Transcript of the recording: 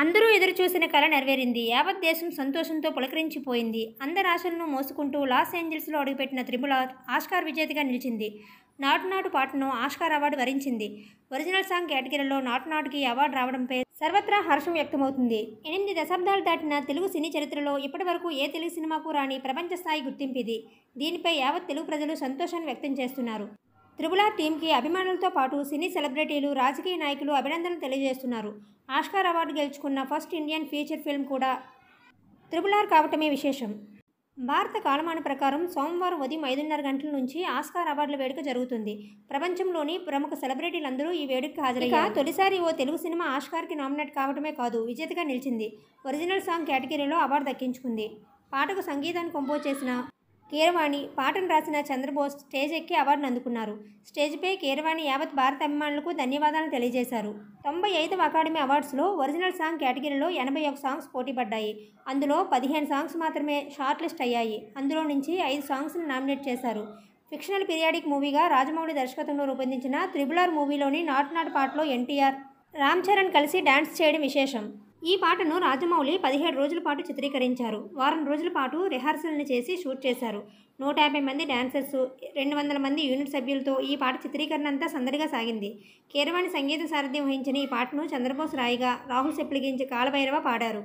అందరూ ఎదురుచూసిన కళ నెరవేరింది యావత్ దేశం సంతోషంతో పులకరించిపోయింది అందరి ఆశలను మోసుకుంటూ లాస్ ఏంజల్స్లో అడుగుపెట్టిన త్రిపుల ఆస్కార్ విజేతగా నిలిచింది నాటు నాటు పాటను ఆస్కార్ అవార్డు వరించింది ఒరిజినల్ సాంగ్ కేటగిరీలో నాటు నాటుకి అవార్డు రావడంపై సర్వత్రా హర్షం వ్యక్తమవుతుంది ఎనిమిది దశాబ్దాలు దాటిన తెలుగు సినీ చరిత్రలో ఇప్పటివరకు ఏ తెలుగు సినిమాకు రాని ప్రపంచ స్థాయి గుర్తింపు ఇది దీనిపై యావత్ తెలుగు ప్రజలు సంతోషాన్ని వ్యక్తం చేస్తున్నారు త్రిపుల టీంకి అభిమానులతో పాటు సినీ సెలబ్రిటీలు రాజకీయ నాయకులు అభినందనలు తెలియజేస్తున్నారు ఆస్కార్ అవార్డు గెలుచుకున్న ఫస్ట్ ఇండియన్ ఫీచర్ ఫిల్మ్ కూడా ఆర్ కావటమే విశేషం భారత కాలమాన ప్రకారం సోమవారం ఉదయం ఐదున్నర గంటల నుంచి ఆస్కార్ అవార్డుల వేడుక జరుగుతుంది ప్రపంచంలోని ప్రముఖ సెలబ్రిటీలందరూ ఈ వేడుకకు హాజరయ్యారు తొలిసారి ఓ తెలుగు సినిమా ఆస్కార్కి నామినేట్ కావటమే కాదు విజేతగా నిలిచింది ఒరిజినల్ సాంగ్ కేటగిరీలో అవార్డు దక్కించుకుంది పాటకు సంగీతాన్ని కంపోజ్ చేసిన కీరవాణి పాటను రాసిన చంద్రబోస్ స్టేజ్ ఎక్కి అవార్డును అందుకున్నారు స్టేజ్పై కీరవాణి యావత్ భారత అభిమానులకు ధన్యవాదాలు తెలియజేశారు తొంభై ఐదవ అకాడమీ అవార్డ్స్లో ఒరిజినల్ సాంగ్ కేటగిరీలో ఎనభై ఒక సాంగ్స్ పోటీపడ్డాయి అందులో పదిహేను సాంగ్స్ మాత్రమే షార్ట్ లిస్ట్ అయ్యాయి అందులో నుంచి ఐదు సాంగ్స్ను నామినేట్ చేశారు ఫిక్షనల్ పీరియాడిక్ మూవీగా రాజమౌళి దర్శకత్వంలో రూపొందించిన త్రిబులార్ మూవీలోని నాట్ నాట్ పాటలో ఎన్టీఆర్ రామ్ చరణ్ కలిసి డ్యాన్స్ చేయడం విశేషం ఈ పాటను రాజమౌళి పదిహేడు రోజుల పాటు చిత్రీకరించారు వారం రోజుల పాటు రిహార్సల్ని చేసి షూట్ చేశారు నూట యాభై మంది డ్యాన్సర్సు రెండు వందల మంది యూనిట్ సభ్యులతో ఈ పాట చిత్రీకరణ అంతా సందడిగా సాగింది కీరవాణి సంగీత సారథ్యం వహించిన ఈ పాటను చంద్రబోస్ రాయిగా రాహుల్ సెప్లిగించి కాలభైరవ పాడారు